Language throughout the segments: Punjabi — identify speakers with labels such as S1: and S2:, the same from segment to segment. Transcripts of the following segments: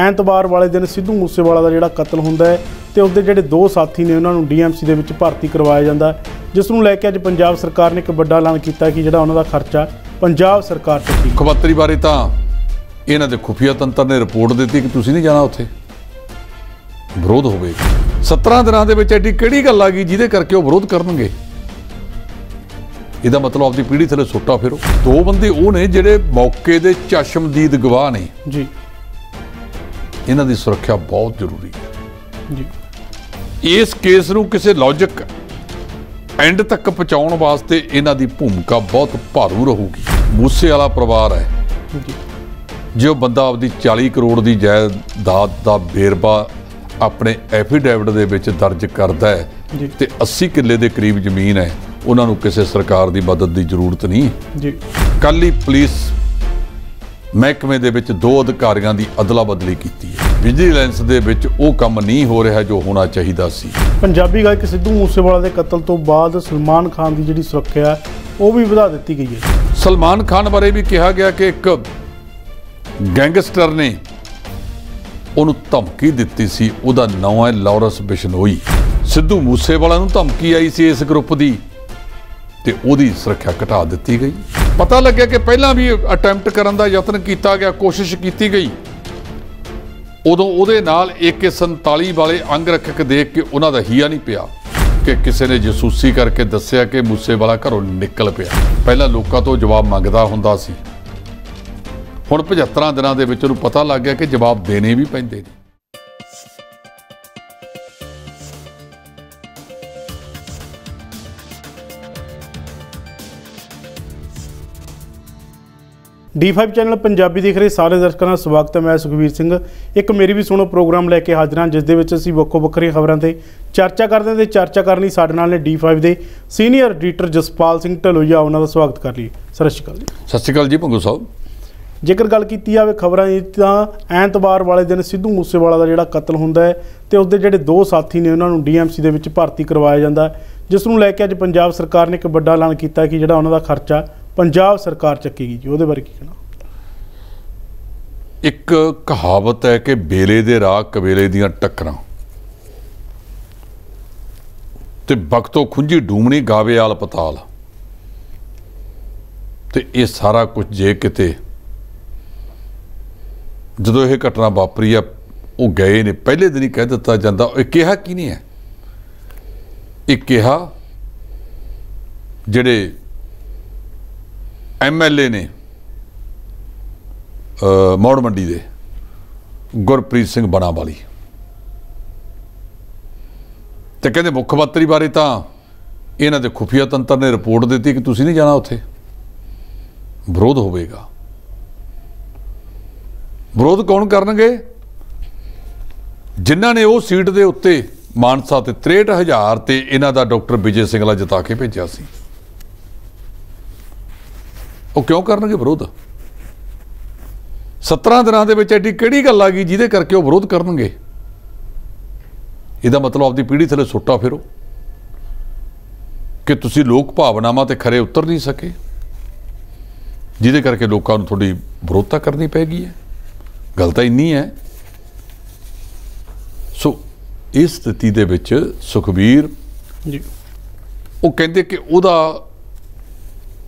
S1: ਐਤਵਾਰ ਵਾਲੇ ਦਿਨ ਸਿੱਧੂ ਮੂਸੇਵਾਲਾ ਦਾ ਜਿਹੜਾ ਕਤਲ ਹੁੰਦਾ ਹੈ ਤੇ ਉਹਦੇ ਜਿਹੜੇ ਦੋ ਸਾਥੀ ਨੇ ਉਹਨਾਂ ਨੂੰ ਡੀਐਮਸੀ ਦੇ ਵਿੱਚ ਭਰਤੀ ਕਰਵਾਇਆ ਜਾਂਦਾ ਜਿਸ ਨੂੰ ਲੈ ਕੇ ਅੱਜ ਪੰਜਾਬ ਸਰਕਾਰ ਨੇ ਇੱਕ ਵੱਡਾ ਐਲਾਨ ਕੀਤਾ ਕਿ ਜਿਹੜਾ ਉਹਨਾਂ ਦਾ ਖਰਚਾ ਪੰਜਾਬ ਸਰਕਾਰ ਚੁੱਕੀ
S2: ਖਬਰਤਰੀ ਬਾਰੇ ਤਾਂ ਇਹਨਾਂ ਦੇ ਖੁਫੀਆ ਤੰਤਰ ਨੇ ਰਿਪੋਰਟ ਦਿੱਤੀ ਕਿ ਤੁਸੀਂ ਨਹੀਂ ਜਾਣਾ ਉੱਥੇ ਵਿਰੋਧ ਹੋਵੇ 17 ਦਿਨਾਂ ਦੇ ਵਿੱਚ ਐਡੀ ਕਿਹੜੀ ਗੱਲ ਆ ਗਈ ਜਿਹਦੇ ਕਰਕੇ ਉਹ ਵਿਰੋਧ ਕਰਨਗੇ ਇਹਦਾ ਮਤਲਬ ਆਪਦੀ ਪੀੜ੍ਹੀ ਥਲੇ ਸੁੱਟਾ ਫਿਰੋ ਦੋ ਬੰਦੇ ਉਹ ਨੇ ਜਿਹੜੇ ਮੌਕੇ ਦੇ ਚਸ਼ਮਦੀਦ ਗਵਾਹ ਨੇ ਜੀ ਇਹਨਾਂ ਦੀ ਸੁਰੱਖਿਆ ਬਹੁਤ ਜ਼ਰੂਰੀ ਹੈ ਜੀ ਇਸ ਕੇਸ ਨੂੰ ਕਿਸੇ ਲੌਜੀਕ ਐਂਡ ਤੱਕ ਪਹੁੰਚਾਉਣ ਵਾਸਤੇ ਇਹਨਾਂ ਦੀ ਭੂਮਿਕਾ ਬਹੁਤ ਭਾਰੂ ਰਹੂਗੀ ਮੂਸੇ ਵਾਲਾ ਪਰਿਵਾਰ ਹੈ ਜੀ ਜੋ ਬੰਦਾ ਆਪਦੀ 40 ਕਰੋੜ ਦੀ ਜਾਇਦਾਦ ਦਾ ਬੇਰਬਾ ਆਪਣੇ ਐਫੀਡੈਵਿਟ ਦੇ ਵਿੱਚ ਦਰਜ ਕਰਦਾ ਹੈ ਤੇ 80 ਕਿੱਲੇ ਦੇ ਕਰੀਬ ਜ਼ਮੀਨ ਹੈ ਉਹਨਾਂ ਨੂੰ ਕਿਸੇ ਸਰਕਾਰ ਦੀ ਮਦਦ ਦੀ ਜ਼ਰੂਰਤ ਨਹੀਂ ਜੀ ਕੱਲ ਹੀ ਪੁਲਿਸ ਮਹਿਕਮੇ ਦੇ ਵਿੱਚ ਦੋ ਅਧਿਕਾਰੀਆਂ ਦੀ ਅਦਲਾ ਬਦਲੀ ਕੀਤੀ ਹੈ ਵਿਜੀਲੈਂਸ ਦੇ ਵਿੱਚ ਉਹ ਕੰਮ ਨਹੀਂ ਹੋ ਰਿਹਾ ਜੋ ਹੋਣਾ ਚਾਹੀਦਾ ਸੀ
S1: ਪੰਜਾਬੀ ਗਾਇਕ ਸਿੱਧੂ ਮੂਸੇਵਾਲਾ ਦੇ ਕਤਲ ਤੋਂ ਬਾਅਦ ਸਲਮਾਨ ਖਾਨ ਦੀ ਜਿਹੜੀ ਸੁਰੱਖਿਆ ਉਹ ਵੀ ਵਧਾ ਦਿੱਤੀ ਗਈ ਹੈ
S2: ਸਲਮਾਨ ਖਾਨ ਬਾਰੇ ਵੀ ਕਿਹਾ ਗਿਆ ਕਿ ਇੱਕ ਗੈਂਗਸਟਰ ਨੇ ਉਹਨੂੰ ਧਮਕੀ ਦਿੱਤੀ ਸੀ ਉਹਦਾ ਨਾਮ ਹੈ ਲੌਰਸ ਬਿਸ਼ਨੋਈ ਸਿੱਧੂ ਮੂਸੇਵਾਲਾ ਨੂੰ ਧਮਕੀ ਆਈ ਸੀ ਇਸ ਗਰੁੱਪ ਦੀ ਤੇ ਉਹਦੀ ਸੁਰੱਖਿਆ ਘਟਾ ਦਿੱਤੀ ਗਈ ਪਤਾ ਲੱਗਿਆ ਕਿ ਪਹਿਲਾਂ ਵੀ ਅਟੈਂਪਟ ਕਰਨ ਦਾ ਯਤਨ ਕੀਤਾ ਗਿਆ ਕੋਸ਼ਿਸ਼ ਕੀਤੀ ਗਈ ਉਦੋਂ ਉਹਦੇ ਨਾਲ AK47 ਵਾਲੇ ਅੰਗ ਰੱਖਕ ਦੇਖ ਕੇ ਉਹਨਾਂ ਦਾ ਹਿਆ ਨਹੀਂ ਪਿਆ ਕਿ ਕਿਸੇ ਨੇ ਜਸੂਸੀ ਕਰਕੇ ਦੱਸਿਆ ਕਿ ਵਾਲਾ ਘਰੋਂ ਨਿਕਲ ਪਿਆ ਪਹਿਲਾਂ ਲੋਕਾਂ ਤੋਂ ਜਵਾਬ ਮੰਗਦਾ ਹੁੰਦਾ ਸੀ ਹੁਣ 75 ਦਿਨਾਂ ਦੇ ਵਿੱਚ ਉਹਨੂੰ ਪਤਾ ਲੱਗ ਗਿਆ ਕਿ ਜਵਾਬ ਦੇਣੇ ਵੀ ਪੈਂਦੇ ਨੇ
S1: D5 ਚੈਨਲ ਪੰਜਾਬੀ ਦੇਖ ਰਹੇ ਸਾਰੇ ਦਰਸ਼ਕਾਂ ਦਾ ਸਵਾਗਤ ਹੈ ਮੈਂ ਸੁਖਵੀਰ ਸਿੰਘ ਇੱਕ ਮੇਰੀ ਵੀ ਸੁਣੋ ਪ੍ਰੋਗਰਾਮ ਲੈ ਕੇ ਹਾਜ਼ਰ ਹਾਂ ਜਿਸ ਦੇ ਵਿੱਚ ਅਸੀਂ ਵੱਖੋ ਵੱਖਰੀਆਂ ਖਬਰਾਂ ਤੇ ਚਰਚਾ ਕਰਦੇ ਹਾਂ ਤੇ ਚਰਚਾ ਕਰਨ ਲਈ ਸਾਡੇ ਨਾਲ ਨੇ D5 ਦੇ ਸੀਨੀਅਰ ਐਡੀਟਰ ਜਸਪਾਲ ਸਿੰਘ ਢਲੋਈਆ ਉਹਨਾਂ ਦਾ ਸਵਾਗਤ ਕਰ ਲਈ ਸਤਿ ਸ਼੍ਰੀ ਅਕਾਲ ਜੀ
S2: ਸਤਿ ਸ਼੍ਰੀ ਅਕਾਲ ਜੀ ਭੰਗੂ ਸਾਹਿਬ
S1: ਜੇਕਰ ਗੱਲ ਕੀਤੀ ਜਾਵੇ ਖਬਰਾਂ ਦੀ ਤਾਂ ਐਤਵਾਰ ਵਾਲੇ ਦਿਨ ਸਿੱਧੂ ਮੂਸੇਵਾਲਾ ਦਾ ਜਿਹੜਾ ਕਤਲ ਹੁੰਦਾ ਹੈ ਤੇ ਉਸਦੇ ਜਿਹੜੇ ਦੋ ਸਾਥੀ ਨੇ ਉਹਨਾਂ ਨੂੰ ਡੀਐਮਸੀ ਦੇ ਵਿੱਚ ਭਰਤੀ ਕਰਵਾਇਆ ਜਾਂਦਾ ਜਿਸ ਨੂੰ ਲੈ ਕੇ ਅੱਜ ਪੰਜਾਬ ਸਰਕਾਰ ਨੇ ਇੱਕ ਵੱਡਾ ਐਲਾਨ ਕੀਤਾ ਕਿ ਜਿਹੜਾ ਉਹਨਾਂ ਦਾ ਖਰਚਾ ਪੰਜਾਬ ਸਰਕਾਰ ਚੱਕੇਗੀ ਜੀ ਉਹਦੇ ਬਾਰੇ ਕੀ ਕਹਿਣਾ
S2: ਇੱਕ ਕਹਾਵਤ ਹੈ ਕਿ ਬੇਲੇ ਦੇ ਰਾਹ ਕਬੇਲੇ ਦੀਆਂ ਟੱਕਰਾਂ ਤੇ ਬਖਤੋ ਖੁੰਝੀ ਡੂਮਣੀ ਗਾਵੇ ਆਲ ਪਤਾਲ ਤੇ ਇਹ ਸਾਰਾ ਕੁਝ ਜੇ ਕਿਤੇ ਜਦੋਂ ਇਹ ਘਟਨਾ ਵਾਪਰੀ ਆ ਉਹ ਗਏ ਨੇ ਪਹਿਲੇ ਦਿਨ ਹੀ ਕਹਿ ਦਿੱਤਾ ਜਾਂਦਾ ਇਹ ਕਿਹਾ ਕੀ ਨਹੀਂ ਹੈ ਇਹ ਕਿਹਾ ਜਿਹੜੇ ਐਮਐਲਏ ਨੇ ਮੌੜ ਮੰਡੀ ਦੇ ਗੁਰਪ੍ਰੀਤ ਸਿੰਘ ਬਣਾਵਾਲੀ ਤੇ ਕਹਿੰਦੇ ਮੁੱਖ ਮੰਤਰੀ ਬਾਰੇ ਤਾਂ ਇਹਨਾਂ ਦੇ ਖੁਫੀਆ ਤੰਤਰ ਨੇ ਰਿਪੋਰਟ ਦਿੱਤੀ ਕਿ ਤੁਸੀਂ ਨਹੀਂ ਜਾਣਾ ਉੱਥੇ ਵਿਰੋਧ ਹੋਵੇਗਾ ਵਿਰੋਧ ਕੌਣ ਕਰਨਗੇ ਜਿਨ੍ਹਾਂ ਨੇ ਉਹ ਸੀਟ ਦੇ ਉੱਤੇ ਮਾਨਸਾ ਤੇ 63000 ਤੇ ਇਹਨਾਂ ਦਾ ਡਾਕਟਰ ਵਿਜੇ ਸਿੰਘਲਾ ਜਿਤਾ ਕੇ ਭੇਜਿਆ ਸੀ ਉਹ ਕਿਉਂ ਕਰਨਗੇ ਵਿਰੋਧ 17 ਦਿਨਾਂ ਦੇ ਵਿੱਚ ਐਡੀ ਕਿਹੜੀ ਗੱਲ ਆ ਗਈ ਜਿਹਦੇ ਕਰਕੇ ਉਹ ਵਿਰੋਧ ਕਰਨਗੇ ਇਹਦਾ ਮਤਲਬ ਆਪਦੀ ਪੀੜ੍ਹੀ ਥਲੇ ਸੁੱਟਾ ਫਿਰੋ ਕਿ ਤੁਸੀਂ ਲੋਕ ਭਾਵਨਾਵਾਂ ਤੇ ਖਰੇ ਉਤਰ ਨਹੀਂ ਸਕੇ ਜਿਹਦੇ ਕਰਕੇ ਲੋਕਾਂ ਨੂੰ ਤੁਹਾਡੀ ਵਿਰੋਧਤਾ ਕਰਨੀ ਪੈ ਗਈ ਹੈ ਗੱਲ ਤਾਂ ਇੰਨੀ ਹੈ ਸੋ ਇਸ ਸਥਿਤੀ ਦੇ ਵਿੱਚ ਸੁਖਬੀਰ ਜੀ ਉਹ ਕਹਿੰਦੇ ਕਿ ਉਹਦਾ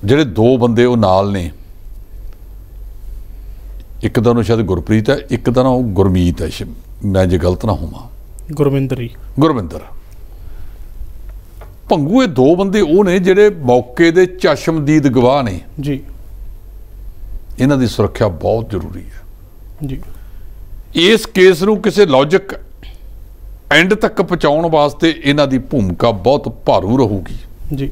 S2: ਜਿਹੜੇ ਦੋ ਬੰਦੇ ਉਹ ਨਾਲ ਨੇ ਇੱਕ ਦਾ ਨੂੰ ਸ਼ਾਇਦ ਗੁਰਪ੍ਰੀਤ ਹੈ ਇੱਕ ਦਾ ਨਾ ਉਹ ਗੁਰਮੀਤ ਹੈ ਮੈਂ ਜੇ ਗਲਤ ਨਾ ਹੋਵਾਂ ਗੁਰਵਿੰਦਰ ਹੀ ਗੁਰਵਿੰਦਰ ਭੰਗੂ ਇਹ ਦੋ ਬੰਦੇ ਉਹ ਨੇ ਜਿਹੜੇ ਮੌਕੇ ਦੇ ਚਸ਼ਮਦੀਦ ਗਵਾਹ ਨੇ ਜੀ ਇਹਨਾਂ ਦੀ ਸੁਰੱਖਿਆ ਬਹੁਤ ਜ਼ਰੂਰੀ
S1: ਹੈ ਜੀ
S2: ਇਸ ਕੇਸ ਨੂੰ ਕਿਸੇ ਲੌਜੀਕ ਐਂਡ ਤੱਕ ਪਹੁੰਚਾਉਣ ਵਾਸਤੇ ਇਹਨਾਂ ਦੀ ਭੂਮਿਕਾ ਬਹੁਤ ਭਾਰੂ ਰਹੂਗੀ ਜੀ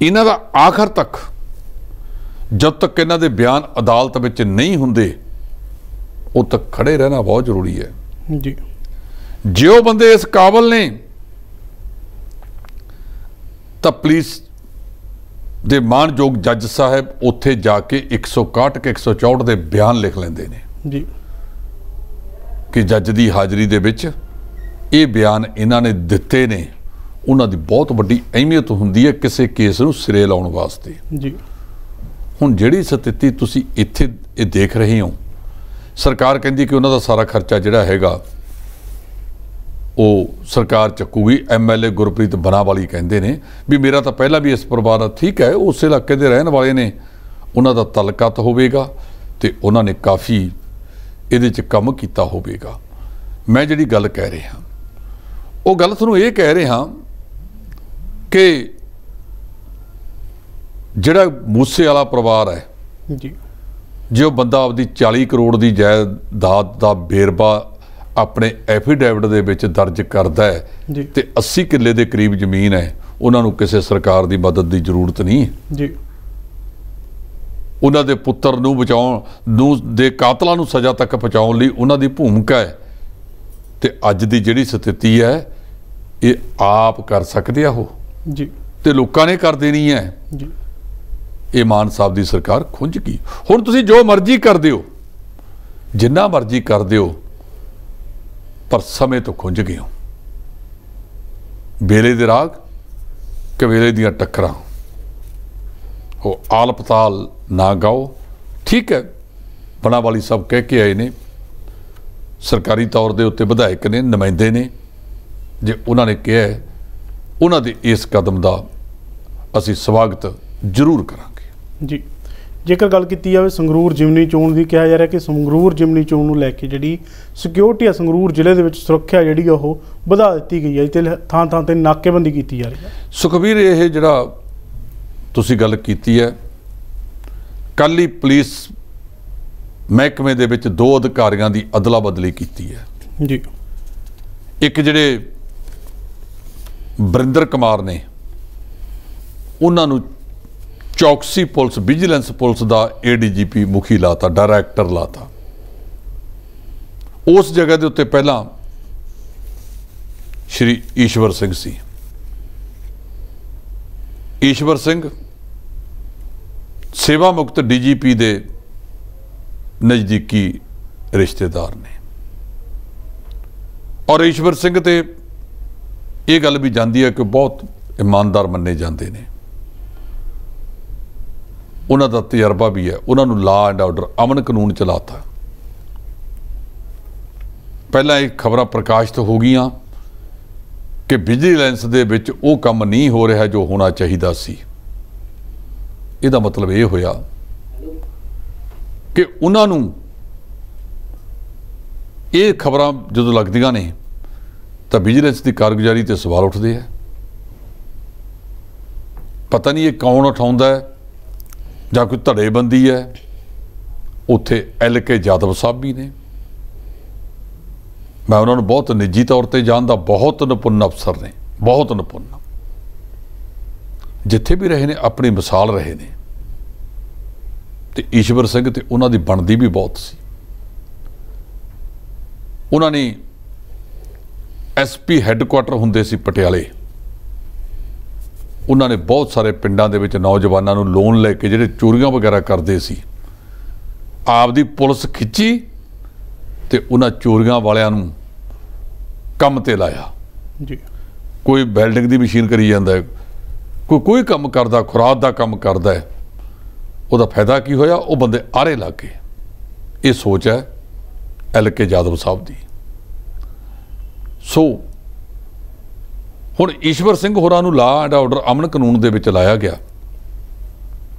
S2: ਇਹਨਾਂ ਦਾ ਆਖਰ ਤੱਕ ਜਦ ਤੱਕ ਇਹਨਾਂ ਦੇ ਬਿਆਨ ਅਦਾਲਤ ਵਿੱਚ ਨਹੀਂ ਹੁੰਦੇ ਉਹ ਤੱਕ ਖੜੇ ਰਹਿਣਾ ਬਹੁਤ ਜ਼ਰੂਰੀ ਹੈ ਜੀ ਜੇ ਉਹ ਬੰਦੇ ਇਸ ਕਾਬਲ ਨੇ ਤਾਂ ਪੁਲਿਸ ਦੇ ਮਾਨਯੋਗ ਜੱਜ ਸਾਹਿਬ ਉੱਥੇ ਜਾ ਕੇ 161 ਕੇ 164 ਦੇ ਬਿਆਨ ਲਿਖ ਲੈਂਦੇ ਨੇ ਜੀ ਕਿ ਜੱਜ ਦੀ ਹਾਜ਼ਰੀ ਦੇ ਵਿੱਚ ਇਹ ਬਿਆਨ ਇਹਨਾਂ ਨੇ ਦਿੱਤੇ ਨੇ ਉਹਨਾਂ ਦੀ ਬਹੁਤ ਵੱਡੀ ਅਹਿਮੀਅਤ ਹੁੰਦੀ ਹੈ ਕਿਸੇ ਕੇਸ ਨੂੰ ਸਿਰੇ ਲਾਉਣ ਵਾਸਤੇ ਜੀ ਹੁਣ ਜਿਹੜੀ ਸਥਿਤੀ ਤੁਸੀਂ ਇੱਥੇ ਇਹ ਦੇਖ ਰਹੇ ਹੋ ਸਰਕਾਰ ਕਹਿੰਦੀ ਕਿ ਉਹਨਾਂ ਦਾ ਸਾਰਾ ਖਰਚਾ ਜਿਹੜਾ ਹੈਗਾ ਉਹ ਸਰਕਾਰ ਚੱਕੂਗੀ ਐਮਐਲਏ ਗੁਰਪ੍ਰੀਤ ਬਨਾਵਾਲੀ ਕਹਿੰਦੇ ਨੇ ਵੀ ਮੇਰਾ ਤਾਂ ਪਹਿਲਾਂ ਵੀ ਇਸ ਪਰਿਵਾਰ ਠੀਕ ਹੈ ਉਸ ਇਲਾਕੇ ਦੇ ਰਹਿਣ ਵਾਲੇ ਨੇ ਉਹਨਾਂ ਦਾ ਤਲਕਤ ਹੋਵੇਗਾ ਤੇ ਉਹਨਾਂ ਨੇ ਕਾਫੀ ਇਹਦੇ 'ਚ ਕੰਮ ਕੀਤਾ ਹੋਵੇਗਾ ਮੈਂ ਜਿਹੜੀ ਗੱਲ ਕਹਿ ਰਿਹਾ ਉਹ ਗੱਲ ਤੁਹਾਨੂੰ ਇਹ ਕਹਿ ਰਿਹਾ ਕਿ ਜਿਹੜਾ ਮੂਸੇ ਵਾਲਾ ਪਰਿਵਾਰ ਹੈ ਜੀ ਜੇ ਉਹ ਬੰਦਾ ਆਪਦੀ 40 ਕਰੋੜ ਦੀ ਜਾਇਦਾਦ ਦਾ ਬੇਰਬਾ ਆਪਣੇ ਐਫੀਡੈਵਿਟ ਦੇ ਵਿੱਚ ਦਰਜ ਕਰਦਾ ਹੈ ਤੇ 80 ਕਿੱਲੇ ਦੇ ਕਰੀਬ ਜ਼ਮੀਨ ਹੈ ਉਹਨਾਂ ਨੂੰ ਕਿਸੇ ਸਰਕਾਰ ਦੀ ਮਦਦ ਦੀ ਜ਼ਰੂਰਤ ਨਹੀਂ ਜੀ ਉਹਨਾਂ ਦੇ ਪੁੱਤਰ ਨੂੰ ਬਚਾਉਣ ਨੂੰ ਦੇ ਕਾਤਲਾਂ ਨੂੰ ਸਜ਼ਾ ਤੱਕ ਪਹੁੰਚਾਉਣ ਲਈ ਉਹਨਾਂ ਦੀ ਭੂਮਿਕਾ ਹੈ ਤੇ ਅੱਜ ਦੀ ਜਿਹੜੀ ਸਥਿਤੀ ਹੈ ਇਹ ਆਪ ਕਰ ਸਕਦੇ ਆ ਉਹ ਜੀ ਤੇ ਲੋਕਾਂ ਨੇ ਕਰ ਦੇਣੀ ਹੈ ਜੀ ਇਹ ਮਾਨ ਸਾਹਿਬ ਦੀ ਸਰਕਾਰ ਖੁੰਝ ਗਈ ਹੁਣ ਤੁਸੀਂ ਜੋ ਮਰਜ਼ੀ ਕਰ ਦਿਓ ਜਿੰਨਾ ਮਰਜ਼ੀ ਕਰ ਦਿਓ ਪਰ ਸਮੇਂ ਤੋਂ ਖੁੰਝ ਗਏ ਹੋ ਬੇਲੇ ਦੇ ਰਾਗ ਕਵੇਲੇ ਦੀਆਂ ਟੱਕਰਾਂ ਉਹ ਆਲਪਤਾਲ ਨਾ ਗਾਓ ਠੀਕ ਹੈ ਬਣਾ ਵਾਲੀ ਸਭ ਕਹਿ ਕੇ ਆਏ ਨੇ ਸਰਕਾਰੀ ਤੌਰ ਦੇ ਉੱਤੇ ਵਿਧਾਇਕ ਨੇ ਨੁਮਾਇੰਦੇ ਨੇ ਜੇ ਉਹਨਾਂ ਨੇ ਕਿਹਾ ਉਹਨਾਂ ਦੇ ਇਸ ਕਦਮ ਦਾ ਅਸੀਂ ਸਵਾਗਤ ਜ਼ਰੂਰ
S1: ਕਰਾਂਗੇ ਜੀ ਜੇਕਰ ਗੱਲ ਕੀਤੀ ਜਾਵੇ ਸੰਗਰੂਰ ਜਿਮਨੀ ਚੋਣ ਦੀ ਕਿਹਾ ਜਾ ਰਿਹਾ ਕਿ ਸੰਗਰੂਰ ਜਿਮਨੀ ਚੋਣ ਨੂੰ ਲੈ ਕੇ ਜਿਹੜੀ ਸਿਕਿਉਰਿਟੀ ਆ ਸੰਗਰੂਰ ਜ਼ਿਲ੍ਹੇ ਦੇ ਵਿੱਚ ਸੁਰੱਖਿਆ ਜਿਹੜੀ ਆ ਉਹ ਵਧਾ ਦਿੱਤੀ ਗਈ ਹੈ ਤੇ ਥਾਂ ਥਾਂ ਤੇ ਨਾਕੇਬੰਦੀ ਕੀਤੀ ਜਾ ਰਹੀ ਹੈ
S2: ਸੁਖਵੀਰ ਇਹ ਜਿਹੜਾ ਤੁਸੀਂ ਗੱਲ ਕੀਤੀ ਹੈ ਕੱਲ ਹੀ ਪੁਲਿਸ ਮਹਿਕਮੇ ਦੇ ਵਿੱਚ ਦੋ ਅਧਿਕਾਰੀਆਂ ਦੀ ਅਦਲਾ ਬਦਲੀ ਕੀਤੀ ਹੈ ਜੀ ਇੱਕ ਜਿਹੜੇ ਬਰਿੰਦਰ ਕੁਮਾਰ ਨੇ ਉਹਨਾਂ ਨੂੰ ਚੌਕਸੀ ਪੁਲਿਸ ਵਿਜੀਲੈਂਸ ਪੁਲਿਸ ਦਾ ਏਡੀਜੀਪੀ ਮੁਖੀ ਲਾਤਾ ਡਾਇਰੈਕਟਰ ਲਾਤਾ ਉਸ ਜਗ੍ਹਾ ਦੇ ਉੱਤੇ ਪਹਿਲਾਂ ਸ਼੍ਰੀ ਈਸ਼ਵਰ ਸਿੰਘ ਸੀ ਈਸ਼ਵਰ ਸਿੰਘ ਸੇਵਾ ਮੁਕਤ ਡੀਜੀਪੀ ਦੇ ਨਜ਼ਦੀਕੀ ਰਿਸ਼ਤੇਦਾਰ ਨੇ ਔਰ ਈਸ਼ਵਰ ਸਿੰਘ ਤੇ ਇਹ ਗੱਲ ਵੀ ਜਾਂਦੀ ਹੈ ਕਿ ਬਹੁਤ ਇਮਾਨਦਾਰ ਮੰਨੇ ਜਾਂਦੇ ਨੇ ਉਹਨਾਂ ਦਾ ਤਜਰਬਾ ਵੀ ਹੈ ਉਹਨਾਂ ਨੂੰ ਲਾ ਐਂਡ ਆਰਡਰ ਅਮਨ ਕਾਨੂੰਨ ਚਲਾਤਾ ਪਹਿਲਾਂ ਇਹ ਖਬਰਾਂ ਪ੍ਰਕਾਸ਼ਿਤ ਹੋ ਗਈਆਂ ਕਿ ਬਿਜਲੀ ਲੈਂਸ ਦੇ ਵਿੱਚ ਉਹ ਕੰਮ ਨਹੀਂ ਹੋ ਰਿਹਾ ਜੋ ਹੋਣਾ ਚਾਹੀਦਾ ਸੀ ਇਹਦਾ ਮਤਲਬ ਇਹ ਹੋਇਆ ਕਿ ਉਹਨਾਂ ਨੂੰ ਇਹ ਖਬਰਾਂ ਜਦੋਂ ਲੱਗਦੀਆਂ ਨੇ ਤਾਂ ਵਿਜੀਲੈਂਸ ਦੀ ਕਾਰਗੁਜ਼ਾਰੀ ਤੇ ਸਵਾਲ ਉੱਠਦੇ ਆ ਪਤਾ ਨਹੀਂ ਇਹ ਕੌਣ ਉਠਾਉਂਦਾ ਹੈ ਜਾਂ ਕੋਈ ਧੜੇਬੰਦੀ ਹੈ ਉੱਥੇ ਐਲ ਕੇ ਜਾਦਵ ਸਾਹਿਬ ਵੀ ਨੇ ਮੈਂ ਉਹਨਾਂ ਨੂੰ ਬਹੁਤ ਨਿੱਜੀ ਤੌਰ ਤੇ ਜਾਣਦਾ ਬਹੁਤ ਨਿਪੁੰਨ ਅਫਸਰ ਨੇ ਬਹੁਤ ਨਿਪੁੰਨ ਜਿੱਥੇ ਵੀ ਰਹੇ ਨੇ ਆਪਣੀ ਮਿਸਾਲ ਰਹੇ ਨੇ ਤੇ ਈਸ਼ਵਰ ਸਿੰਘ ਤੇ ਉਹਨਾਂ ਦੀ ਬਣਦੀ ਵੀ ਬਹੁਤ ਸੀ ਉਹਨਾਂ ਨੇ ਐਸਪੀ ਹੈੱਡਕੁਆਟਰ ਹੁੰਦੇ ਸੀ ਪਟਿਆਲੇ ਉਹਨਾਂ ਨੇ ਬਹੁਤ ਸਾਰੇ ਪਿੰਡਾਂ ਦੇ ਵਿੱਚ ਨੌਜਵਾਨਾਂ ਨੂੰ ਲੋਨ ਲੈ ਕੇ ਜਿਹੜੇ ਚੋਰੀਆਂ ਵਗੈਰਾ ਕਰਦੇ ਸੀ ਆਪਦੀ ਪੁਲਿਸ ਖਿੱਚੀ ਤੇ ਉਹਨਾਂ ਚੋਰੀਆਂ ਵਾਲਿਆਂ ਨੂੰ ਕੰਮ ਤੇ ਲਾਇਆ ਜੀ ਕੋਈ ਬਿਲਡਿੰਗ ਦੀ ਮਸ਼ੀਨ ਕਰੀ ਜਾਂਦਾ ਕੋਈ ਕੋਈ ਕੰਮ ਕਰਦਾ ਖੁਰਾਦ ਦਾ ਕੰਮ ਕਰਦਾ ਉਹਦਾ ਫਾਇਦਾ ਕੀ ਹੋਇਆ ਉਹ ਬੰਦੇ ਆਰੇ ਲੱਗੇ ਗਏ ਇਹ ਸੋਚ ਹੈ ਐਲ ਕੇ ਜਾਦਵ ਸਾਹਿਬ ਦੀ ਸੋ ਹੁਣ ਈਸ਼ਵਰ ਸਿੰਘ ਹੋਰਾਂ ਨੂੰ ਲਾ ਐਂਡ ਆਰਡਰ ਅਮਨ ਕਾਨੂੰਨ ਦੇ ਵਿੱਚ ਲਾਇਆ ਗਿਆ